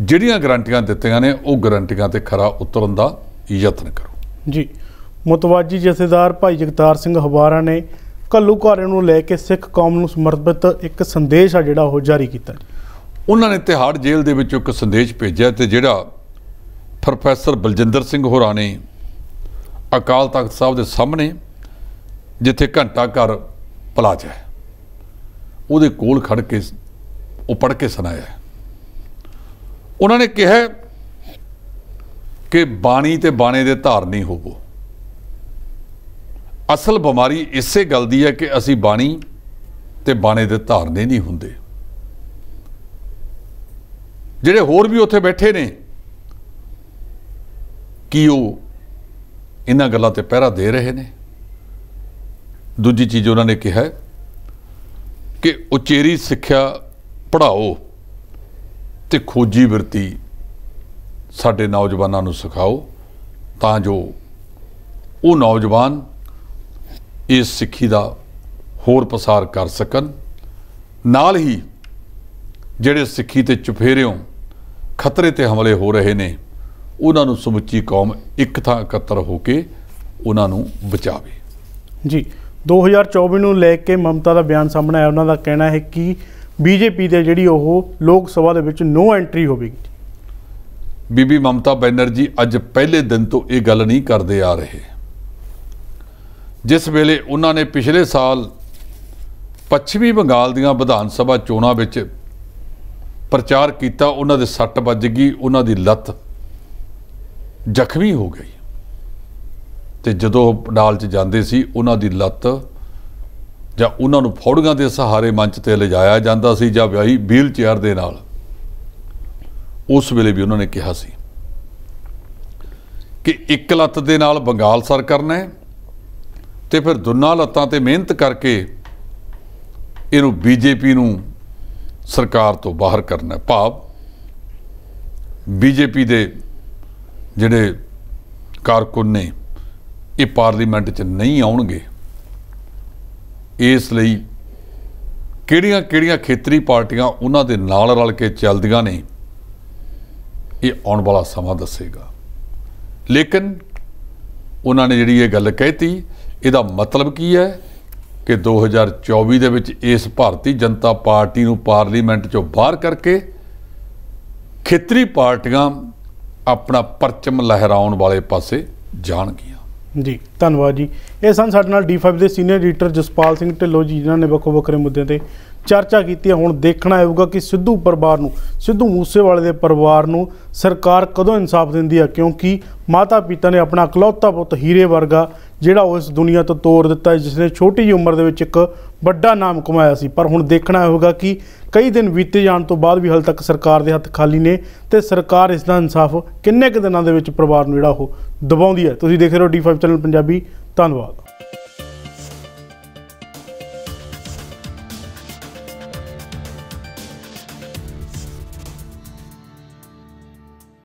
S2: ਜਿਹੜੀਆਂ ਗਰੰਟੀਆਂ ਦਿੱਤੀਆਂ ਨੇ ਉਹ ਗਰੰਟੀਆਂ ਤੇ ਖਰਾ ਉਤਰਨ ਦਾ ਯਤਨ ਕਰੋ
S1: ਜੀ ਮਤਵਾਜੀ ਜਥੇਦਾਰ ਭਾਈ ਜਗਤਾਰ ਸਿੰਘ ਹਵਾਰਾ ਨੇ ਘੱਲੂਘਾਰੇ ਨੂੰ ਲੈ ਕੇ ਸਿੱਖ ਕੌਮ ਨੂੰ ਸਮਰਪਿਤ ਇੱਕ ਸੰਦੇਸ਼ ਆ ਜਿਹੜਾ ਉਹ ਜਾਰੀ ਕੀਤਾ
S2: ਉਹਨਾਂ ਨੇ ਤਿਹਾੜ ਜੇਲ੍ਹ ਦੇ ਵਿੱਚ ਇੱਕ ਸੰਦੇਸ਼ ਭੇਜਿਆ ਤੇ ਜਿਹੜਾ ਪ੍ਰੋਫੈਸਰ ਬਲਜਿੰਦਰ ਸਿੰਘ ਹੋਰਾਂ ਨੇ ਅਕਾਲ ਤਖਤ ਸਾਹਿਬ ਦੇ ਸਾਹਮਣੇ ਜਿੱਥੇ ਘੰਟਾ ਘਰ ਪਲਾਜ਼ਾ ਹੈ ਉਹਦੇ ਕੋਲ ਖੜ ਕੇ ਉਹ ਪੜ ਕੇ ਸੁਣਾਇਆ ਉਹਨਾਂ ਨੇ ਕਿਹਾ ਕਿ ਬਾਣੀ ਤੇ ਬਾਣੇ ਦੇ ਧਾਰਨੀ ਹੋਵੋ ਅਸਲ ਬਿਮਾਰੀ ਇਸੇ ਗੱਲ ਦੀ ਹੈ ਕਿ ਅਸੀਂ ਬਾਣੀ ਤੇ ਬਾਣੇ ਦੇ ਧਾਰਨੇ ਨਹੀਂ ਹੁੰਦੇ ਜਿਹੜੇ ਹੋਰ ਵੀ ਉੱਥੇ ਬੈਠੇ ਨੇ ਕੀ ਉਹ ਇਹਨਾਂ ਗੱਲਾਂ ਤੇ ਪਹਿਰਾ ਦੇ ਰਹੇ ਨੇ ਦੂਜੀ ਚੀਜ਼ ਉਹਨਾਂ ਨੇ ਕਿਹਾ ਕਿ ਉਚੇਰੀ ਸਿੱਖਿਆ ਪੜਾਓ ਤੇ ਖੋਜੀ ਵਰਤੀ ਸਾਡੇ ਨੌਜਵਾਨਾਂ ਨੂੰ ਸਿਖਾਓ ਤਾਂ ਜੋ ਉਹ ਨੌਜਵਾਨ ਇਸ ਸਿੱਖੀ ਦਾ ਹੋਰ ਪ੍ਰਸਾਰ ਕਰ ਸਕਣ ਨਾਲ ਹੀ ਜਿਹੜੇ ਸਿੱਖੀ ਤੇ ਚੁਫੇਰਿਓ ਖਤਰੇ ਤੇ ਹਮਲੇ ਹੋ ਰਹੇ ਨੇ ਉਹਨਾਂ ਨੂੰ ਸਮੁੱਚੀ ਕੌਮ ਇੱਕ ਥਾਂ ਇਕੱਤਰ ਹੋ ਕੇ ਉਹਨਾਂ ਨੂੰ ਬਚਾਵੇ
S1: ਜੀ 2024 ਨੂੰ ਲੈ ਕੇ ਮਮਤਾ ਦਾ ਬਿਆਨ ਸਾਹਮਣੇ ਆਇਆ ਉਹਨਾਂ ਦਾ ਕਹਿਣਾ ਹੈ ਕਿ ਬੀਜੇਪੀ ਦੇ ਜਿਹੜੀ ਉਹ ਲੋਕ ਸਭਾ ਦੇ ਵਿੱਚ ਨੋ ਐਂਟਰੀ ਹੋਵੇਗੀ
S2: ਬੀਬੀ ਮਮਤਾ ਬੈਨਰਜੀ ਅੱਜ ਪਹਿਲੇ ਦਿਨ ਤੋਂ ਇਹ ਗੱਲ ਨਹੀਂ ਕਰਦੇ ਆ ਰਹੇ ਜਿਸ ਵੇਲੇ ਉਹਨਾਂ ਨੇ ਪਿਛਲੇ ਸਾਲ ਪੱਛਮੀ ਬੰਗਾਲ ਦੀਆਂ ਵਿਧਾਨ ਸਭਾ ਚੋਣਾਂ ਵਿੱਚ ਪ੍ਰਚਾਰ ਕੀਤਾ ਉਹਨਾਂ ਦੇ ਸੱਟ ਵੱਜ ਗਈ ਉਹਨਾਂ ਦੀ ਲੱਤ ਜ਼ਖਮੀ ਹੋ ਗਈ ਤੇ ਜਦੋਂ ਪੰਡਾਲ 'ਚ ਜਾਂਦੇ ਸੀ ਉਹਨਾਂ ਦੀ ਲੱਤ ਜਾਂ ਉਹਨਾਂ ਨੂੰ ਫੌੜੀਆਂ ਦੇ ਸਹਾਰੇ ਮੰਚ ਤੇ ਲਿਜਾਇਆ ਜਾਂਦਾ ਸੀ ਜਾਂ ਵਿਆਹੀ ਵੀਲ ਚੇਅਰ ਦੇ ਨਾਲ ਉਸ ਵੇਲੇ ਵੀ ਉਹਨਾਂ ਨੇ ਕਿਹਾ ਸੀ ਕਿ ਇੱਕ ਲੱਤ ਦੇ ਨਾਲ ਬੰਗਾਲ ਸਰ ਕਰਨਾ ਹੈ ਤੇ ਫਿਰ ਦੁਨਾਂ ਲੱਤਾਂ ਤੇ ਮਿਹਨਤ ਕਰਕੇ ਇਹਨੂੰ ਬੀਜੇਪੀ ਨੂੰ ਸਰਕਾਰ ਤੋਂ ਬਾਹਰ ਕਰਨਾ ਹੈ ਭਾਵ ਬੀਜੇਪੀ ਦੇ ਜਿਹੜੇ ਕਾਰਕੁਨ ਨੇ ਇਹ ਪਾਰਲੀਮੈਂਟ 'ਚ ਨਹੀਂ ਆਉਣਗੇ ਇਸ ਲਈ ਕਿਹੜੀਆਂ-ਕਿਹੜੀਆਂ ਖੇਤਰੀ ਪਾਰਟੀਆਂ ਉਹਨਾਂ ਦੇ ਨਾਲ ਰਲ ਕੇ ਚੱਲਦੀਆਂ ਨੇ ਇਹ ਆਉਣ ਵਾਲਾ ਸਮਾਂ ਦੱਸੇਗਾ ਲੇਕਿਨ ਉਹਨਾਂ ਨੇ ਜਿਹੜੀ ਇਹ ਗੱਲ ਕਹਿਤੀ ਇਹਦਾ ਮਤਲਬ ਕੀ ਹੈ ਕਿ 2024 ਦੇ ਵਿੱਚ ਇਸ ਭਾਰਤੀ ਜਨਤਾ ਪਾਰਟੀ ਨੂੰ ਪਾਰਲੀਮੈਂਟ ਚੋਂ ਬਾਹਰ ਕਰਕੇ ਖੇਤਰੀ ਪਾਰਟੀਆਂ ਆਪਣਾ ਪਰਚਮ ਲਹਿਰਾਉਣ ਵਾਲੇ ਪਾਸੇ ਜਾਣਗੀਆਂ
S1: ਜੀ ਧੰਨਵਾਦ ਜੀ ਇਹ ਸਨ ਸਾਡੇ ਨਾਲ ਡੀ5 ਦੇ ਸੀਨੀਅਰ ਐਡੀਟਰ ਜਸਪਾਲ ਸਿੰਘ ਢਿੱਲੋਂ ਜੀ ਜਿਨ੍ਹਾਂ ਨੇ ਵੱਖੋ ਵੱਖਰੇ ਮੁੱਦਿਆਂ ਤੇ ਚਰਚਾ ਕੀਤੀ ਹੈ ਹੁਣ ਦੇਖਣਾ ਹੋਊਗਾ ਕਿ ਸਿੱਧੂ ਪਰਿਵਾਰ ਨੂੰ ਸਿੱਧੂ ਮੂਸੇਵਾਲੇ ਦੇ ਪਰਿਵਾਰ ਨੂੰ ਸਰਕਾਰ ਕਦੋਂ ਇਨਸਾਫ ਦਿੰਦੀ ਹੈ ਕਿਉਂਕਿ ਮਾਤਾ ਪਿਤਾ ਨੇ ਆਪਣਾ ਇਕਲੌਤਾ ਪੁੱਤ ਹੀਰੇ ਵਰਗਾ ਜਿਹੜਾ ਉਸ ਦੁਨੀਆ ਤੋਂ ਤੋੜ ਦਿੱਤਾ ਜਿਸ ਨੇ ਛੋਟੀ ਜਿਹੀ ਉਮਰ ਦੇ ਵਿੱਚ ਇੱਕ ਵੱਡਾ ਨਾਮ ਕਮਾਇਆ ਸੀ ਪਰ ਹੁਣ ਦੇਖਣਾ ਹੋਊਗਾ ਕਿ ਕਈ ਦਿਨ ਬੀਤੇ ਜਾਣ ਤੋਂ ਬਾਅਦ ਵੀ ਹਾਲ ਤੱਕ ਸਰਕਾਰ ਦੇ ਹੱਥ ਖਾਲੀ ਨੇ ਤੇ ਸਰਕਾਰ ਇਸ ਦਾ ਇਨਸਾਫ ਕਿੰਨੇ ਕੁ ਦਿਨਾਂ ਦੇ ਵਿੱਚ ਪਰਿਵਾਰ ਨੂੰ ਜਿਹੜਾ ਉਹ ਦਬਾਉਂਦੀ ਹੈ ਤੁਸੀਂ ਦੇਖ ਰਹੇ ਹੋ D5 ਚੈਨਲ ਪੰਜਾਬੀ ਧੰਨਵਾਦ